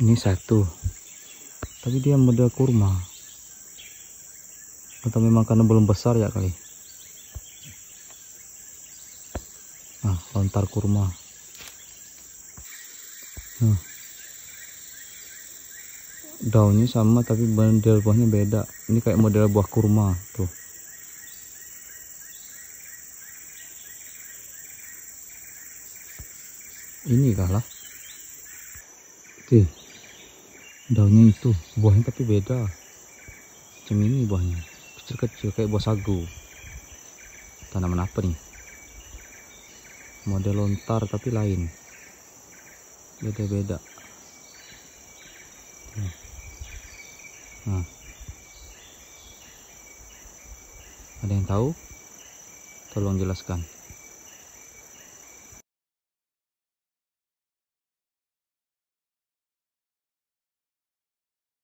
ini satu tapi dia model kurma atau memang karena belum besar ya kali nah lontar kurma nah. daunnya sama tapi model buahnya beda ini kayak model buah kurma tuh ini kalah tuh daunnya itu buahnya tapi beda macam ini buahnya kecil-kecil kayak buah sagu tanaman apa nih model lontar tapi lain beda-beda nah, nah. ada yang tahu tolong jelaskan